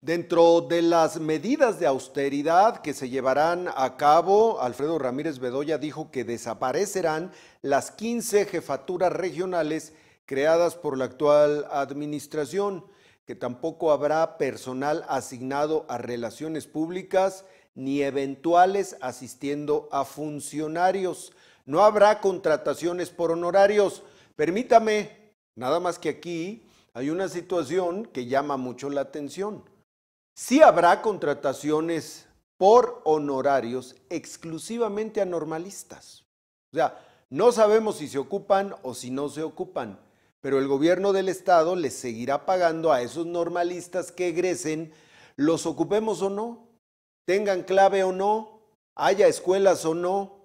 Dentro de las medidas de austeridad que se llevarán a cabo, Alfredo Ramírez Bedoya dijo que desaparecerán las 15 jefaturas regionales creadas por la actual administración, que tampoco habrá personal asignado a relaciones públicas ni eventuales asistiendo a funcionarios. No habrá contrataciones por honorarios. Permítame, nada más que aquí hay una situación que llama mucho la atención. Sí habrá contrataciones por honorarios exclusivamente a normalistas. O sea, no sabemos si se ocupan o si no se ocupan, pero el gobierno del Estado les seguirá pagando a esos normalistas que egresen, los ocupemos o no, tengan clave o no, haya escuelas o no.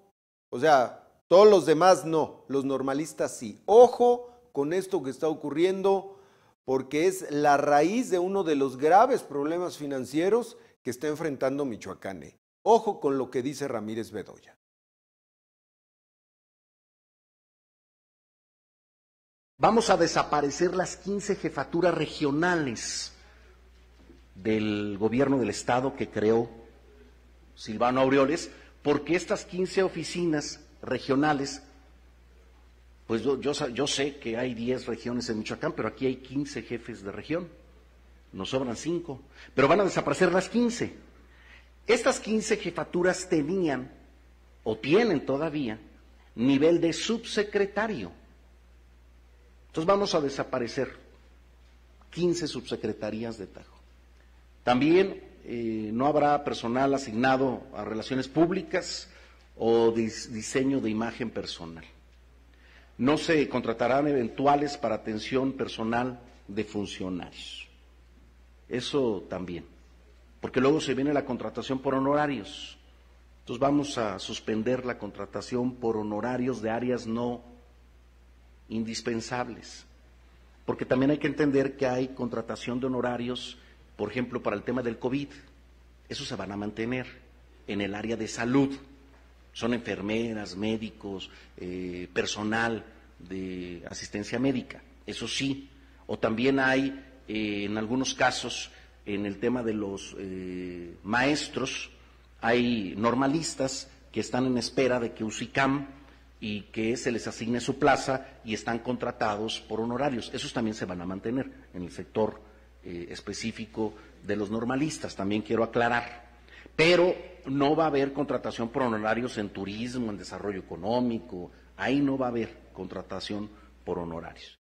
O sea, todos los demás no, los normalistas sí. Ojo con esto que está ocurriendo porque es la raíz de uno de los graves problemas financieros que está enfrentando Michoacán. Eh. Ojo con lo que dice Ramírez Bedoya. Vamos a desaparecer las 15 jefaturas regionales del gobierno del Estado que creó Silvano Aureoles, porque estas 15 oficinas regionales pues yo, yo, sé que hay 10 regiones en Michoacán, pero aquí hay 15 jefes de región. Nos sobran 5. Pero van a desaparecer las 15. Estas 15 jefaturas tenían, o tienen todavía, nivel de subsecretario. Entonces vamos a desaparecer 15 subsecretarías de Tajo. También eh, no habrá personal asignado a relaciones públicas o diseño de imagen personal. No se contratarán eventuales para atención personal de funcionarios. Eso también. Porque luego se viene la contratación por honorarios. Entonces vamos a suspender la contratación por honorarios de áreas no indispensables. Porque también hay que entender que hay contratación de honorarios, por ejemplo, para el tema del COVID. Eso se van a mantener en el área de salud son enfermeras, médicos, eh, personal de asistencia médica, eso sí. O también hay, eh, en algunos casos, en el tema de los eh, maestros, hay normalistas que están en espera de que UCICAM y que se les asigne su plaza y están contratados por honorarios. Esos también se van a mantener en el sector específico de los normalistas, también quiero aclarar pero no va a haber contratación por honorarios en turismo, en desarrollo económico, ahí no va a haber contratación por honorarios.